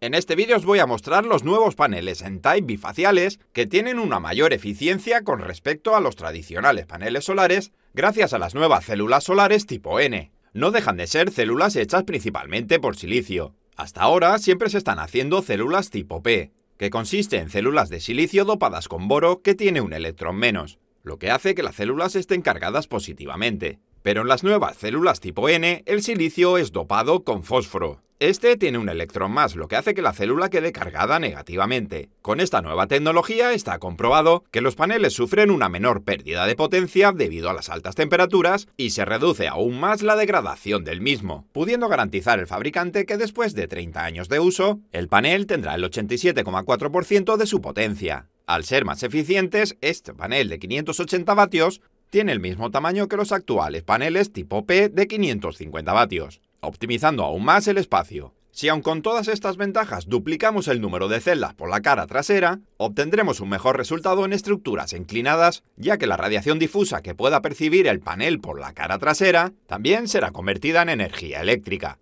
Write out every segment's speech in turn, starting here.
En este vídeo os voy a mostrar los nuevos paneles en type bifaciales que tienen una mayor eficiencia con respecto a los tradicionales paneles solares gracias a las nuevas células solares tipo N. No dejan de ser células hechas principalmente por silicio. Hasta ahora siempre se están haciendo células tipo P, que consiste en células de silicio dopadas con boro que tiene un electrón menos, lo que hace que las células estén cargadas positivamente. Pero en las nuevas células tipo N, el silicio es dopado con fósforo. Este tiene un electrón más, lo que hace que la célula quede cargada negativamente. Con esta nueva tecnología está comprobado que los paneles sufren una menor pérdida de potencia debido a las altas temperaturas y se reduce aún más la degradación del mismo, pudiendo garantizar el fabricante que después de 30 años de uso, el panel tendrá el 87,4% de su potencia. Al ser más eficientes, este panel de 580 vatios tiene el mismo tamaño que los actuales paneles tipo P de 550 vatios, optimizando aún más el espacio. Si aun con todas estas ventajas duplicamos el número de celdas por la cara trasera, obtendremos un mejor resultado en estructuras inclinadas, ya que la radiación difusa que pueda percibir el panel por la cara trasera también será convertida en energía eléctrica.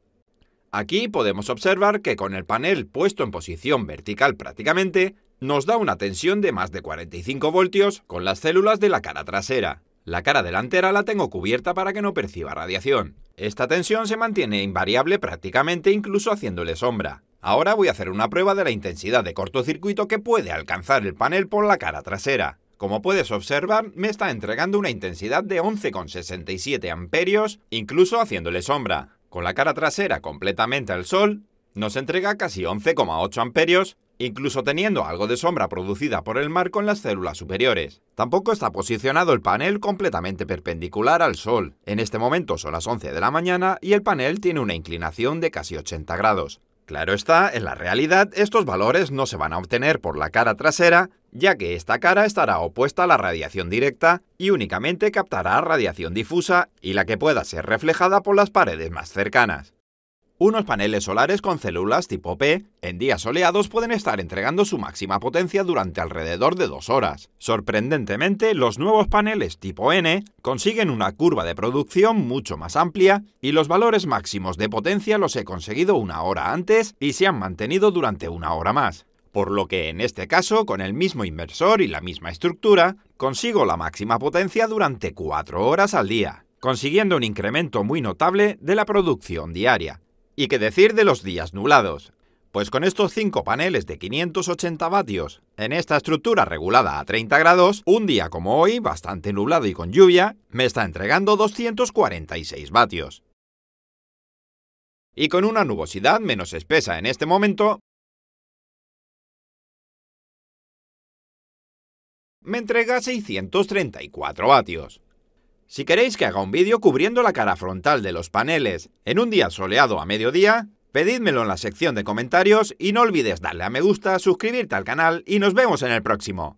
Aquí podemos observar que con el panel puesto en posición vertical prácticamente, nos da una tensión de más de 45 voltios con las células de la cara trasera. La cara delantera la tengo cubierta para que no perciba radiación. Esta tensión se mantiene invariable prácticamente incluso haciéndole sombra. Ahora voy a hacer una prueba de la intensidad de cortocircuito que puede alcanzar el panel por la cara trasera. Como puedes observar, me está entregando una intensidad de 11,67 amperios, incluso haciéndole sombra. Con la cara trasera completamente al sol, nos entrega casi 11,8 amperios, incluso teniendo algo de sombra producida por el mar con las células superiores. Tampoco está posicionado el panel completamente perpendicular al Sol. En este momento son las 11 de la mañana y el panel tiene una inclinación de casi 80 grados. Claro está, en la realidad estos valores no se van a obtener por la cara trasera, ya que esta cara estará opuesta a la radiación directa y únicamente captará radiación difusa y la que pueda ser reflejada por las paredes más cercanas. Unos paneles solares con células tipo P en días soleados pueden estar entregando su máxima potencia durante alrededor de dos horas. Sorprendentemente, los nuevos paneles tipo N consiguen una curva de producción mucho más amplia y los valores máximos de potencia los he conseguido una hora antes y se han mantenido durante una hora más. Por lo que en este caso, con el mismo inversor y la misma estructura, consigo la máxima potencia durante cuatro horas al día consiguiendo un incremento muy notable de la producción diaria, ¿Y qué decir de los días nublados? Pues con estos cinco paneles de 580 vatios en esta estructura regulada a 30 grados, un día como hoy, bastante nublado y con lluvia, me está entregando 246 vatios. Y con una nubosidad menos espesa en este momento, me entrega 634 vatios. Si queréis que haga un vídeo cubriendo la cara frontal de los paneles en un día soleado a mediodía, pedídmelo en la sección de comentarios y no olvides darle a me gusta, suscribirte al canal y nos vemos en el próximo.